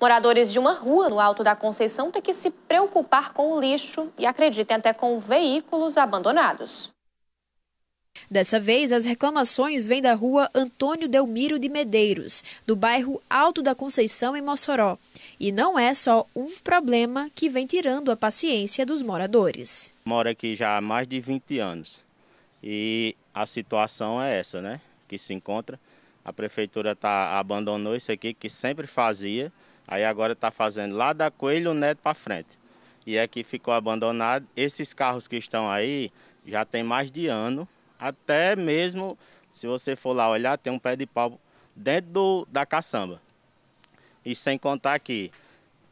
Moradores de uma rua no Alto da Conceição têm que se preocupar com o lixo e, acreditem, até com veículos abandonados. Dessa vez, as reclamações vêm da rua Antônio Delmiro de Medeiros, do bairro Alto da Conceição, em Mossoró. E não é só um problema que vem tirando a paciência dos moradores. Moro aqui já há mais de 20 anos e a situação é essa, né? Que se encontra. A prefeitura tá, abandonou isso aqui, que sempre fazia, Aí agora está fazendo lá da Coelho Neto para frente. E aqui é ficou abandonado. Esses carros que estão aí já tem mais de ano. Até mesmo, se você for lá olhar, tem um pé de pau dentro do, da caçamba. E sem contar que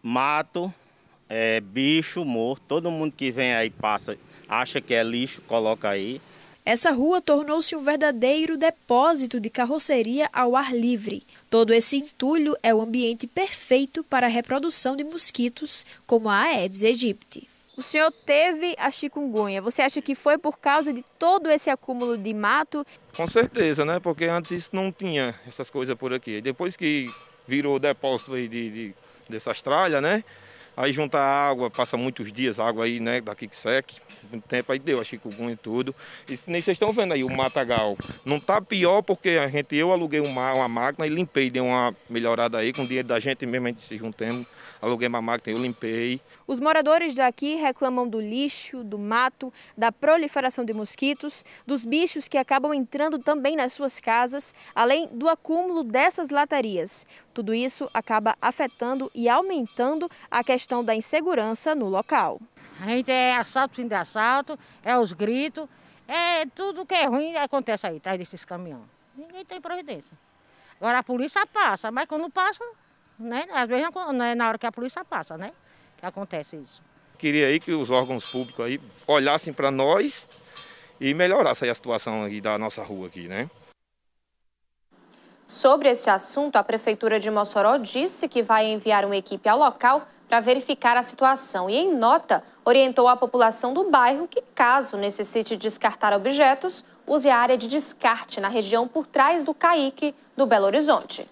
mato, é, bicho morto, todo mundo que vem aí passa, acha que é lixo, coloca aí. Essa rua tornou-se um verdadeiro depósito de carroceria ao ar livre. Todo esse entulho é o ambiente perfeito para a reprodução de mosquitos, como a Aedes aegypti. O senhor teve a chikungunya. Você acha que foi por causa de todo esse acúmulo de mato? Com certeza, né? Porque antes isso não tinha essas coisas por aqui. Depois que virou depósito aí de, de dessas tralhas, né? Aí junta a água, passa muitos dias, a água aí, né, daqui que seque, muito tempo aí deu a chikungunya e tudo. E nem vocês estão vendo aí o matagal. Não tá pior porque a gente, eu aluguei uma, uma máquina e limpei, dei uma melhorada aí, com o dinheiro da gente mesmo, a gente se juntamos aluguei uma máquina, eu limpei. Os moradores daqui reclamam do lixo, do mato, da proliferação de mosquitos, dos bichos que acabam entrando também nas suas casas, além do acúmulo dessas latarias. Tudo isso acaba afetando e aumentando a questão da insegurança no local. A gente é assalto, fim de assalto, é os gritos, é tudo que é ruim acontece aí, atrás desses caminhões. Ninguém tem providência. Agora a polícia passa, mas quando passa, né? Às vezes não é na hora que a polícia passa, né? Que acontece isso. Queria aí que os órgãos públicos aí olhassem para nós e melhorassem a situação aí da nossa rua aqui, né? Sobre esse assunto, a Prefeitura de Mossoró disse que vai enviar uma equipe ao local para verificar a situação e, em nota, orientou a população do bairro que, caso necessite descartar objetos, use a área de descarte na região por trás do Caique do Belo Horizonte.